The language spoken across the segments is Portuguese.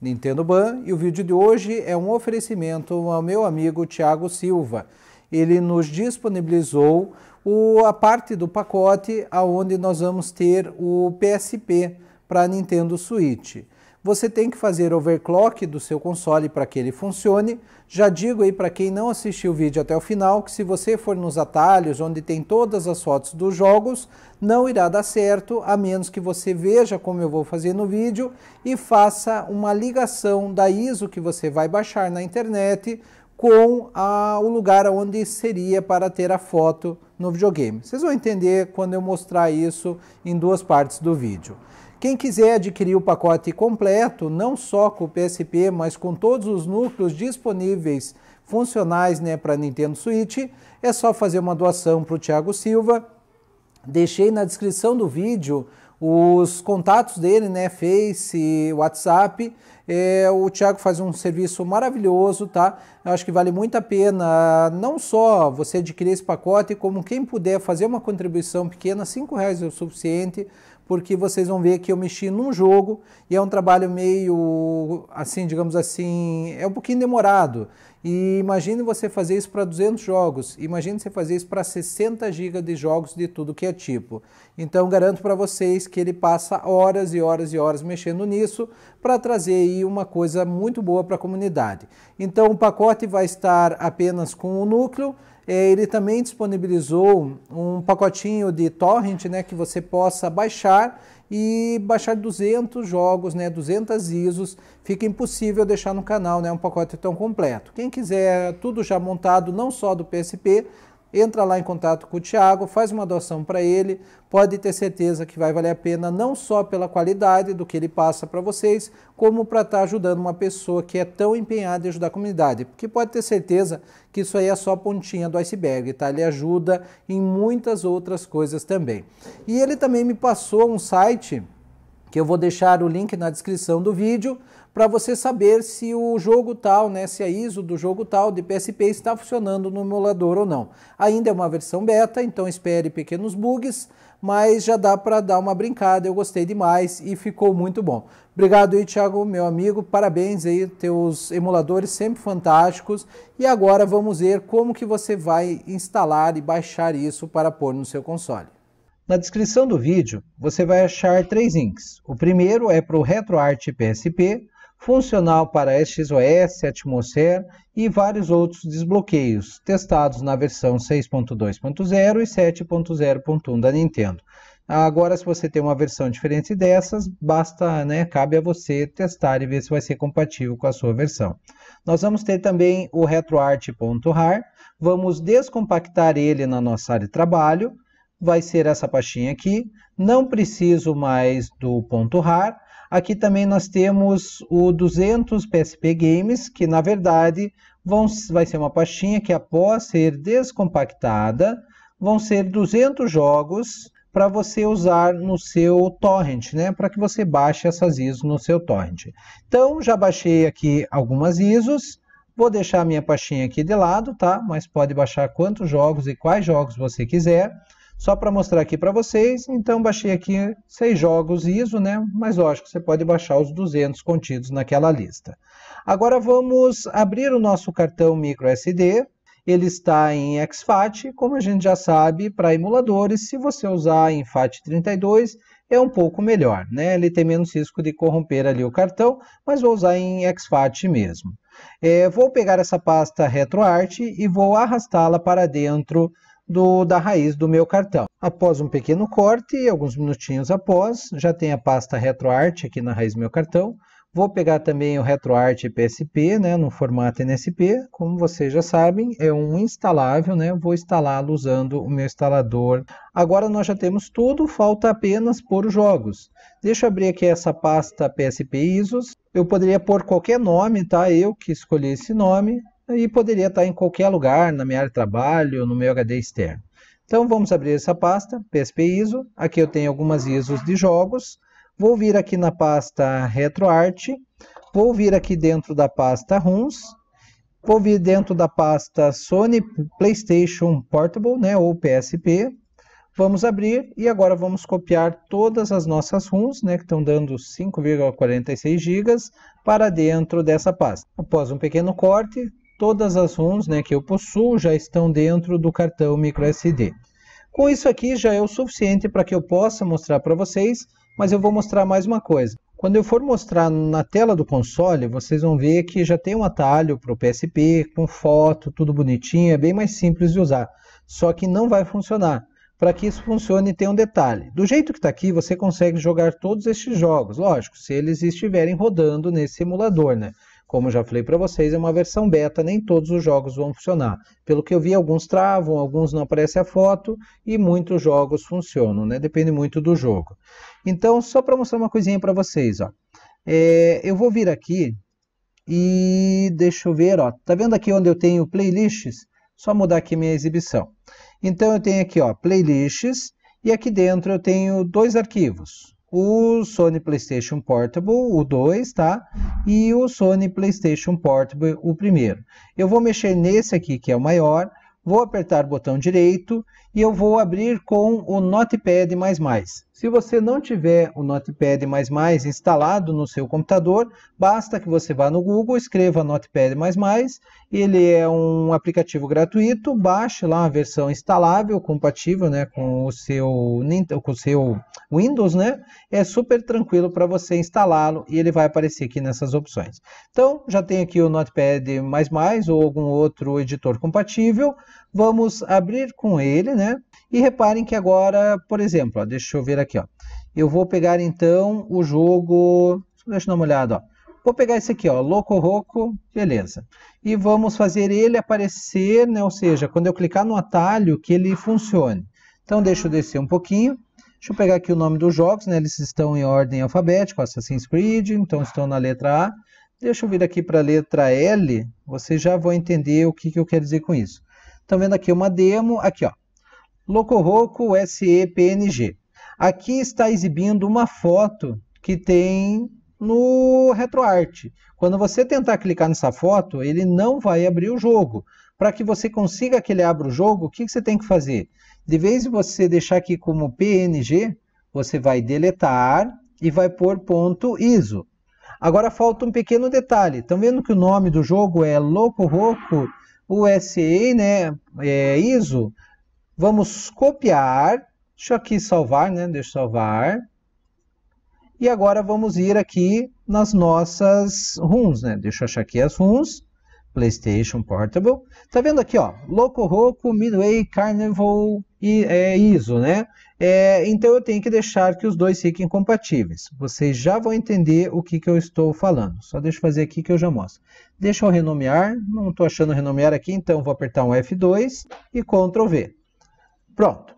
Nintendo Ban e o vídeo de hoje é um oferecimento ao meu amigo Tiago Silva. Ele nos disponibilizou o, a parte do pacote aonde nós vamos ter o PSP para Nintendo Switch você tem que fazer overclock do seu console para que ele funcione. Já digo aí para quem não assistiu o vídeo até o final que se você for nos atalhos onde tem todas as fotos dos jogos, não irá dar certo, a menos que você veja como eu vou fazer no vídeo e faça uma ligação da ISO que você vai baixar na internet com a, o lugar onde seria para ter a foto no videogame. Vocês vão entender quando eu mostrar isso em duas partes do vídeo. Quem quiser adquirir o pacote completo, não só com o PSP, mas com todos os núcleos disponíveis funcionais né, para Nintendo Switch, é só fazer uma doação para o Thiago Silva. Deixei na descrição do vídeo os contatos dele, né, Face, WhatsApp. É, o Thiago faz um serviço maravilhoso, tá? Eu acho que vale muito a pena não só você adquirir esse pacote, como quem puder fazer uma contribuição pequena, cinco reais é o suficiente, porque vocês vão ver que eu mexi num jogo e é um trabalho meio assim, digamos assim, é um pouquinho demorado. E imagine você fazer isso para 200 jogos, imagine você fazer isso para 60 GB de jogos de tudo que é tipo. Então garanto para vocês que ele passa horas e horas e horas mexendo nisso para trazer aí uma coisa muito boa para a comunidade. Então o pacote vai estar apenas com o núcleo, é, ele também disponibilizou um pacotinho de torrent, né, que você possa baixar e baixar 200 jogos, né, 200 ISOs, fica impossível deixar no canal, né, um pacote tão completo. Quem quiser tudo já montado, não só do PSP, entra lá em contato com o Tiago, faz uma doação para ele, pode ter certeza que vai valer a pena não só pela qualidade do que ele passa para vocês, como para estar tá ajudando uma pessoa que é tão empenhada em ajudar a comunidade, porque pode ter certeza que isso aí é só a pontinha do iceberg, tá? Ele ajuda em muitas outras coisas também. E ele também me passou um site que eu vou deixar o link na descrição do vídeo, para você saber se o jogo tal, né, se a ISO do jogo tal de PSP está funcionando no emulador ou não. Ainda é uma versão beta, então espere pequenos bugs, mas já dá para dar uma brincada, eu gostei demais e ficou muito bom. Obrigado aí, Thiago, meu amigo, parabéns aí, teus emuladores sempre fantásticos. E agora vamos ver como que você vai instalar e baixar isso para pôr no seu console. Na descrição do vídeo, você vai achar três links. O primeiro é para o RetroArch PSP, funcional para SXOS, Atmosphere e vários outros desbloqueios, testados na versão 6.2.0 e 7.0.1 da Nintendo. Agora, se você tem uma versão diferente dessas, basta, né, cabe a você testar e ver se vai ser compatível com a sua versão. Nós vamos ter também o retroart.rar, vamos descompactar ele na nossa área de trabalho, vai ser essa pastinha aqui, não preciso mais do ponto .rar, Aqui também nós temos o 200 PSP Games, que na verdade vão, vai ser uma pastinha que após ser descompactada, vão ser 200 jogos para você usar no seu torrent, né? Para que você baixe essas ISOs no seu torrent. Então, já baixei aqui algumas ISOs. Vou deixar a minha pastinha aqui de lado, tá? Mas pode baixar quantos jogos e quais jogos você quiser. Só para mostrar aqui para vocês, então baixei aqui seis jogos ISO, né? mas lógico, você pode baixar os 200 contidos naquela lista. Agora vamos abrir o nosso cartão micro SD. ele está em XFAT, como a gente já sabe, para emuladores, se você usar em FAT32, é um pouco melhor, né? Ele tem menos risco de corromper ali o cartão, mas vou usar em XFAT mesmo. É, vou pegar essa pasta RetroArt e vou arrastá-la para dentro do, da raiz do meu cartão. Após um pequeno corte, alguns minutinhos após, já tem a pasta RetroArt aqui na raiz do meu cartão. Vou pegar também o RetroArt PSP, né, no formato NSP. Como vocês já sabem, é um instalável, né? Vou instalá-lo usando o meu instalador. Agora nós já temos tudo, falta apenas pôr os jogos. Deixa eu abrir aqui essa pasta PSP ISOs. Eu poderia pôr qualquer nome, tá? Eu que escolhi esse nome e poderia estar em qualquer lugar, na minha área de trabalho, no meu HD externo. Então vamos abrir essa pasta, PSP ISO, aqui eu tenho algumas ISOs de jogos, vou vir aqui na pasta RetroArt, vou vir aqui dentro da pasta ROMs, vou vir dentro da pasta Sony PlayStation Portable, né, ou PSP, vamos abrir e agora vamos copiar todas as nossas ROMs, né, que estão dando 5,46 GB, para dentro dessa pasta. Após um pequeno corte, todas as ROMs né, que eu possuo já estão dentro do cartão microSD. Com isso aqui já é o suficiente para que eu possa mostrar para vocês, mas eu vou mostrar mais uma coisa. Quando eu for mostrar na tela do console, vocês vão ver que já tem um atalho para o PSP, com foto, tudo bonitinho, é bem mais simples de usar. Só que não vai funcionar. Para que isso funcione tem um detalhe. Do jeito que está aqui, você consegue jogar todos estes jogos, lógico, se eles estiverem rodando nesse emulador, né? Como já falei para vocês, é uma versão beta, nem todos os jogos vão funcionar. Pelo que eu vi, alguns travam, alguns não aparece a foto e muitos jogos funcionam, né? Depende muito do jogo. Então, só para mostrar uma coisinha para vocês, ó. É, eu vou vir aqui e deixa eu ver, ó. Tá vendo aqui onde eu tenho playlists? Só mudar aqui minha exibição. Então eu tenho aqui, ó, playlists e aqui dentro eu tenho dois arquivos o Sony PlayStation Portable, o 2, tá? E o Sony PlayStation Portable, o primeiro. Eu vou mexer nesse aqui, que é o maior, vou apertar o botão direito e eu vou abrir com o Notepad++. Se você não tiver o Notepad++ instalado no seu computador, basta que você vá no Google, escreva Notepad++, ele é um aplicativo gratuito, baixe lá a versão instalável, compatível né, com o seu, com o seu Windows, né? é super tranquilo para você instalá-lo e ele vai aparecer aqui nessas opções. Então, já tem aqui o Notepad++ ou algum outro editor compatível, Vamos abrir com ele, né? E reparem que agora, por exemplo, ó, deixa eu ver aqui, ó. Eu vou pegar então o jogo, deixa eu dar uma olhada, ó. Vou pegar esse aqui, ó, Loco Roco, beleza. E vamos fazer ele aparecer, né? Ou seja, quando eu clicar no atalho, que ele funcione. Então deixa eu descer um pouquinho. Deixa eu pegar aqui o nome dos jogos, né? Eles estão em ordem alfabética, Assassin's Creed, então estão na letra A. Deixa eu vir aqui para a letra L, vocês já vão entender o que, que eu quero dizer com isso. Estão vendo aqui uma demo, aqui ó, Locoroco PNG. Aqui está exibindo uma foto que tem no RetroArt. Quando você tentar clicar nessa foto, ele não vai abrir o jogo. Para que você consiga que ele abra o jogo, o que, que você tem que fazer? De vez em você deixar aqui como PNG, você vai deletar e vai pôr ponto ISO. Agora falta um pequeno detalhe. Estão vendo que o nome do jogo é Loco Roco USE, né, é, ISO, vamos copiar, deixa eu aqui salvar, né, deixa eu salvar, e agora vamos ir aqui nas nossas runs, né, deixa eu achar aqui as runs, PlayStation Portable, tá vendo aqui, ó, Loco Roco, Midway, Carnival e é, ISO, né, é, então eu tenho que deixar que os dois fiquem compatíveis. Vocês já vão entender o que, que eu estou falando. Só deixa eu fazer aqui que eu já mostro. Deixa eu renomear, não estou achando renomear aqui, então vou apertar um F2 e Ctrl V. Pronto.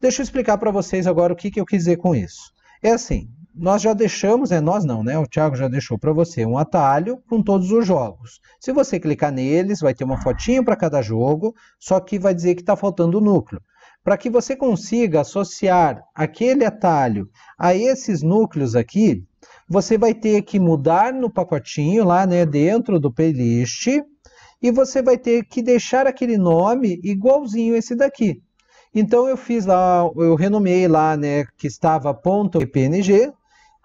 Deixa eu explicar para vocês agora o que, que eu quis dizer com isso. É assim, nós já deixamos, é nós não, né? O Thiago já deixou para você um atalho com todos os jogos. Se você clicar neles, vai ter uma fotinha para cada jogo, só que vai dizer que está faltando o núcleo para que você consiga associar aquele atalho a esses núcleos aqui, você vai ter que mudar no pacotinho lá né, dentro do playlist e você vai ter que deixar aquele nome igualzinho esse daqui. Então eu fiz lá, eu renomei lá né, que estava ponto .png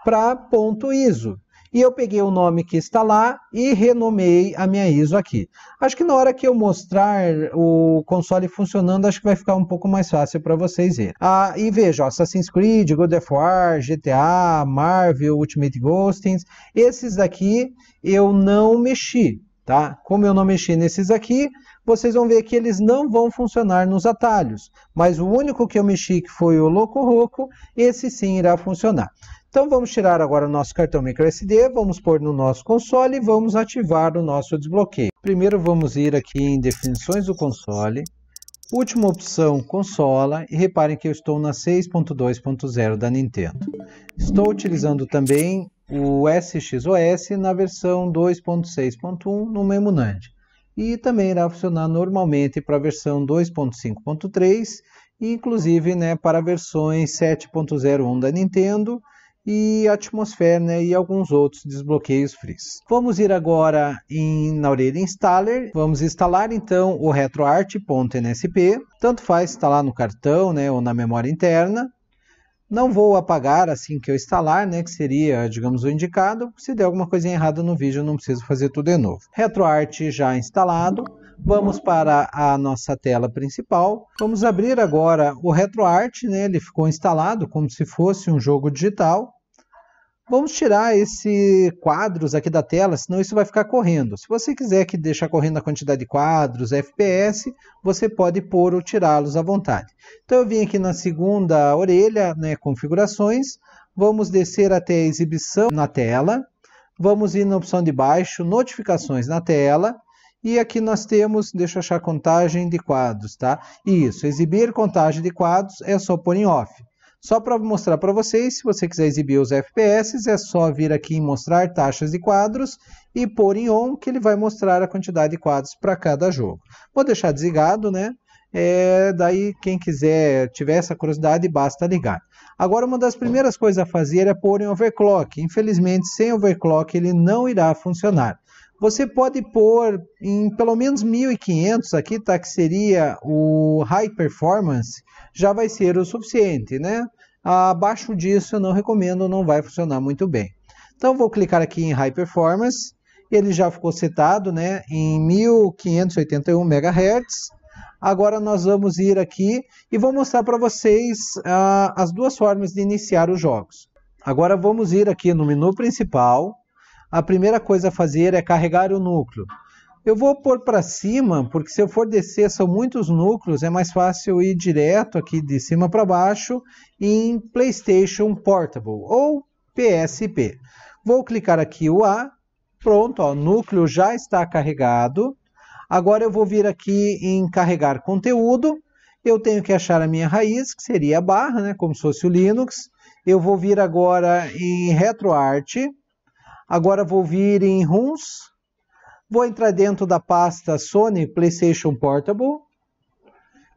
para ponto .iso. E eu peguei o nome que está lá e renomei a minha ISO aqui. Acho que na hora que eu mostrar o console funcionando, acho que vai ficar um pouco mais fácil para vocês verem. Ah, e veja, Assassin's Creed, God of War, GTA, Marvel, Ultimate Ghostings, esses daqui eu não mexi, tá? Como eu não mexi nesses aqui, vocês vão ver que eles não vão funcionar nos atalhos. Mas o único que eu mexi, que foi o Loco Roco, esse sim irá funcionar. Então vamos tirar agora o nosso cartão microSD, vamos pôr no nosso console e vamos ativar o nosso desbloqueio. Primeiro vamos ir aqui em definições do console, última opção consola e reparem que eu estou na 6.2.0 da Nintendo. Estou utilizando também o SXOS na versão 2.6.1 no Memunand e também irá funcionar normalmente para a versão 2.5.3 inclusive né, para versões 7.01 da Nintendo e Atmosphere né, e alguns outros desbloqueios frees. Vamos ir agora em, na orelha Installer, vamos instalar então o retroart.nsp, tanto faz instalar tá no cartão né, ou na memória interna. Não vou apagar assim que eu instalar, né, que seria, digamos, o indicado. Se der alguma coisa errada no vídeo, não preciso fazer tudo de novo. RetroArt já instalado. Vamos para a nossa tela principal. Vamos abrir agora o RetroArch, né? ele ficou instalado como se fosse um jogo digital. Vamos tirar esses quadros aqui da tela, senão isso vai ficar correndo. Se você quiser que deixar correndo a quantidade de quadros, FPS, você pode pôr ou tirá-los à vontade. Então eu vim aqui na segunda orelha, né, configurações, vamos descer até a exibição na tela, vamos ir na opção de baixo, notificações na tela, e aqui nós temos, deixa eu achar contagem de quadros, tá? Isso, exibir contagem de quadros é só pôr em off. Só para mostrar para vocês, se você quiser exibir os FPS, é só vir aqui em mostrar taxas de quadros e pôr em on, que ele vai mostrar a quantidade de quadros para cada jogo. Vou deixar desligado, né? É, daí, quem quiser, tiver essa curiosidade, basta ligar. Agora, uma das primeiras coisas a fazer é pôr em overclock. Infelizmente, sem overclock, ele não irá funcionar. Você pode pôr em pelo menos 1.500 aqui, tá? Que seria o High Performance, já vai ser o suficiente, né? Abaixo disso eu não recomendo, não vai funcionar muito bem. Então vou clicar aqui em High Performance, ele já ficou setado né, em 1581 MHz. Agora nós vamos ir aqui e vou mostrar para vocês ah, as duas formas de iniciar os jogos. Agora vamos ir aqui no menu principal, a primeira coisa a fazer é carregar o núcleo. Eu vou pôr para cima, porque se eu for descer, são muitos núcleos, é mais fácil ir direto aqui de cima para baixo em PlayStation Portable ou PSP. Vou clicar aqui o A, pronto, ó, núcleo já está carregado. Agora eu vou vir aqui em carregar conteúdo, eu tenho que achar a minha raiz, que seria a barra, né, como se fosse o Linux. Eu vou vir agora em RetroArch, Agora vou vir em Rooms, vou entrar dentro da pasta Sony PlayStation Portable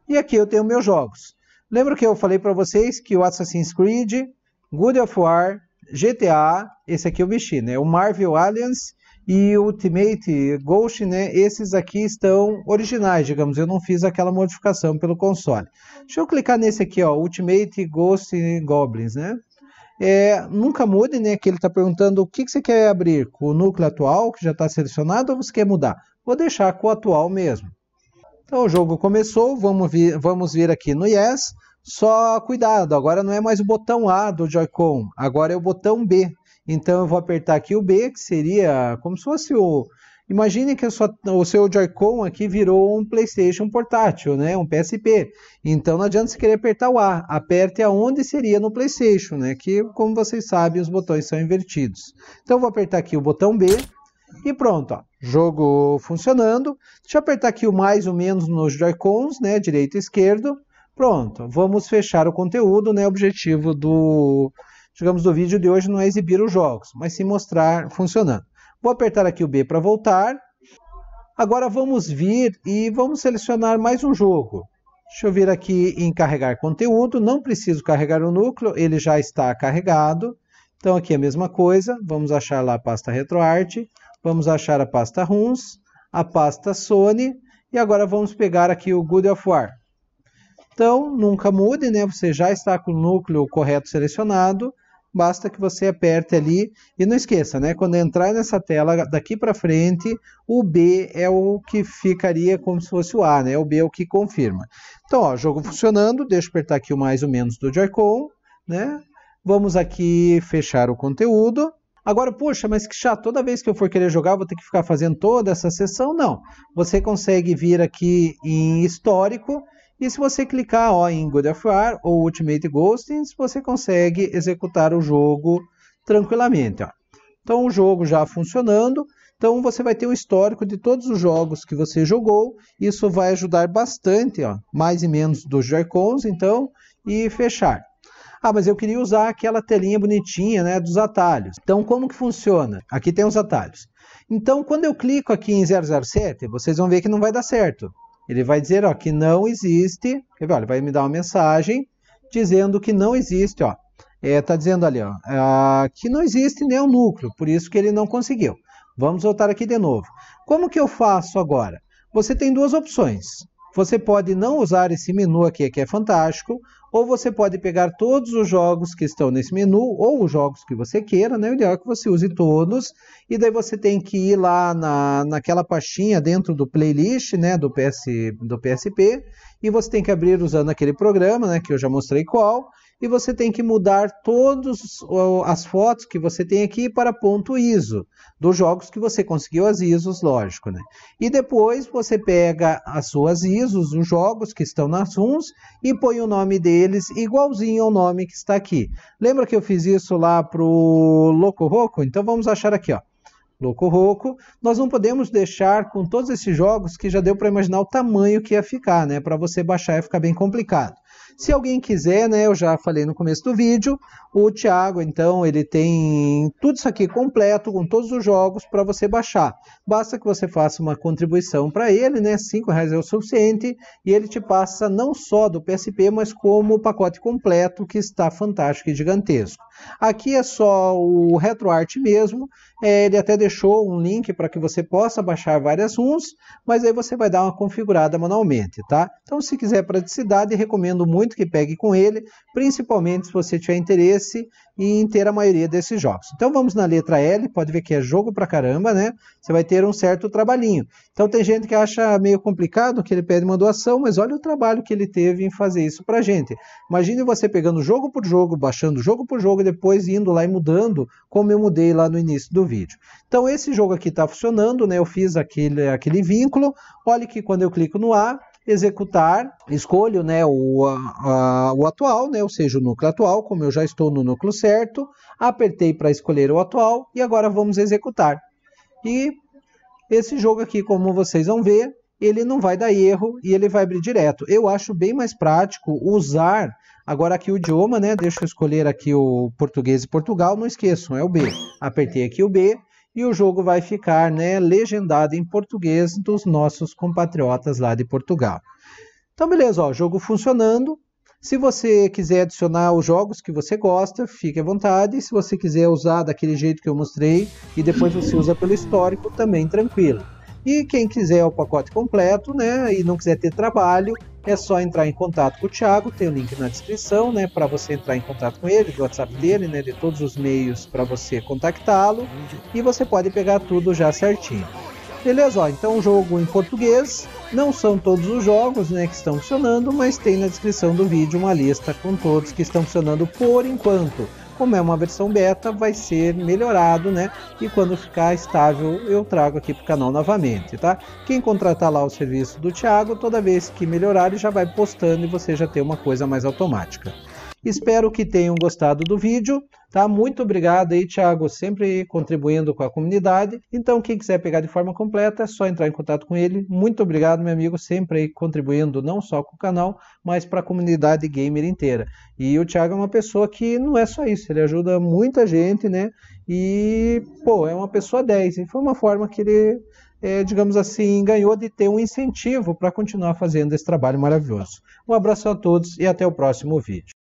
e aqui eu tenho meus jogos. Lembra que eu falei para vocês que o Assassin's Creed, Good of War, GTA, esse aqui eu mexi, né? O Marvel Alliance e Ultimate Ghost, né? Esses aqui estão originais, digamos. Eu não fiz aquela modificação pelo console. Deixa eu clicar nesse aqui, ó, Ultimate Ghost Goblins, né? É, nunca mude, né? Que ele está perguntando o que, que você quer abrir, com o núcleo atual que já está selecionado ou você quer mudar? Vou deixar com o atual mesmo. Então o jogo começou, vamos vir, vamos vir aqui no Yes, só cuidado, agora não é mais o botão A do Joy-Con, agora é o botão B. Então eu vou apertar aqui o B, que seria como se fosse o Imagine que sua, o seu Joy-Con aqui virou um PlayStation portátil, né? Um PSP. Então não adianta você querer apertar o A. Aperte aonde seria no PlayStation, né? Que, como vocês sabem, os botões são invertidos. Então vou apertar aqui o botão B e pronto, ó. Jogo funcionando. Deixa eu apertar aqui o mais ou menos nos Joy-Cons, né? Direito e esquerdo. Pronto, vamos fechar o conteúdo, né? O objetivo do, digamos, do vídeo de hoje não é exibir os jogos, mas sim mostrar funcionando. Vou apertar aqui o B para voltar. Agora vamos vir e vamos selecionar mais um jogo. Deixa eu vir aqui em carregar conteúdo. Não preciso carregar o núcleo, ele já está carregado. Então aqui é a mesma coisa, vamos achar lá a pasta RetroArt. vamos achar a pasta RUNS, a pasta Sony e agora vamos pegar aqui o Good of War. Então nunca mude, né? você já está com o núcleo correto selecionado basta que você aperte ali e não esqueça, né? Quando entrar nessa tela daqui para frente, o B é o que ficaria como se fosse o A, né? É o B é o que confirma. Então, ó, jogo funcionando, deixa eu apertar aqui o mais ou menos do Joy-Con, né? Vamos aqui fechar o conteúdo. Agora, poxa, mas que chato, toda vez que eu for querer jogar, vou ter que ficar fazendo toda essa sessão? Não. Você consegue vir aqui em histórico e se você clicar ó, em God of War ou Ultimate Ghostings, você consegue executar o jogo tranquilamente. Ó. Então o jogo já funcionando, então você vai ter o histórico de todos os jogos que você jogou, isso vai ajudar bastante, ó, mais e menos dos Joy-Cons, então, e fechar. Ah, mas eu queria usar aquela telinha bonitinha, né, dos atalhos. Então, como que funciona? Aqui tem os atalhos. Então, quando eu clico aqui em 007, vocês vão ver que não vai dar certo. Ele vai dizer ó, que não existe. Quer ver, ó, ele vai me dar uma mensagem dizendo que não existe. Ó, está é, tá dizendo ali ó, ah, que não existe nenhum núcleo, por isso que ele não conseguiu. Vamos voltar aqui de novo. Como que eu faço agora? Você tem duas opções. Você pode não usar esse menu aqui, que é fantástico, ou você pode pegar todos os jogos que estão nesse menu, ou os jogos que você queira, né? O ideal é que você use todos, e daí você tem que ir lá na, naquela pastinha dentro do playlist, né, do, PS, do PSP, e você tem que abrir usando aquele programa, né, que eu já mostrei qual, e você tem que mudar todas as fotos que você tem aqui para ponto ISO, dos jogos que você conseguiu as ISOs, lógico. Né? E depois você pega as suas ISOs, os jogos que estão nas runs e põe o nome deles igualzinho ao nome que está aqui. Lembra que eu fiz isso lá para o Loco Roco? Então vamos achar aqui, ó. Loco Roco, nós não podemos deixar com todos esses jogos que já deu para imaginar o tamanho que ia ficar, né? Para você baixar ia ficar bem complicado. Se alguém quiser, né, eu já falei no começo do vídeo, o Thiago, então, ele tem tudo isso aqui completo com todos os jogos para você baixar. Basta que você faça uma contribuição para ele, né, cinco reais é o suficiente e ele te passa não só do PSP, mas como o pacote completo que está fantástico e gigantesco. Aqui é só o RetroArt mesmo, é, ele até deixou um link para que você possa baixar várias ROMs, mas aí você vai dar uma configurada manualmente, tá? Então se quiser praticidade, recomendo muito que pegue com ele, principalmente se você tiver interesse em ter a maioria desses jogos. Então vamos na letra L, pode ver que é jogo pra caramba, né? Você vai ter um certo trabalhinho. Então tem gente que acha meio complicado que ele pede uma doação, mas olha o trabalho que ele teve em fazer isso pra gente. Imagine você pegando jogo por jogo, baixando jogo por jogo, depois indo lá e mudando, como eu mudei lá no início do vídeo. Então esse jogo aqui está funcionando, né? eu fiz aquele, aquele vínculo, olha que quando eu clico no A, executar, escolho né, o, a, o atual, né, ou seja, o núcleo atual, como eu já estou no núcleo certo, apertei para escolher o atual e agora vamos executar. E esse jogo aqui, como vocês vão ver, ele não vai dar erro e ele vai abrir direto. Eu acho bem mais prático usar agora aqui o idioma, né? Deixa eu escolher aqui o português e Portugal, não esqueçam, é o B. Apertei aqui o B e o jogo vai ficar, né, legendado em português dos nossos compatriotas lá de Portugal. Então beleza, ó, jogo funcionando. Se você quiser adicionar os jogos que você gosta, fique à vontade. Se você quiser usar daquele jeito que eu mostrei e depois você usa pelo histórico, também tranquilo. E quem quiser o pacote completo, né, e não quiser ter trabalho, é só entrar em contato com o Thiago, tem o link na descrição, né, para você entrar em contato com ele, do WhatsApp dele, né, de todos os meios para você contactá-lo, e você pode pegar tudo já certinho. Beleza, ó, então o jogo em português, não são todos os jogos, né, que estão funcionando, mas tem na descrição do vídeo uma lista com todos que estão funcionando por enquanto como é uma versão beta, vai ser melhorado, né? E quando ficar estável, eu trago aqui para o canal novamente, tá? Quem contratar lá o serviço do Thiago, toda vez que melhorar, ele já vai postando e você já tem uma coisa mais automática. Espero que tenham gostado do vídeo, tá? Muito obrigado aí, Thiago, sempre contribuindo com a comunidade. Então, quem quiser pegar de forma completa, é só entrar em contato com ele. Muito obrigado, meu amigo, sempre aí contribuindo não só com o canal, mas para a comunidade gamer inteira. E o Thiago é uma pessoa que não é só isso, ele ajuda muita gente, né? E, pô, é uma pessoa 10. E foi uma forma que ele é, digamos assim, ganhou de ter um incentivo para continuar fazendo esse trabalho maravilhoso. Um abraço a todos e até o próximo vídeo.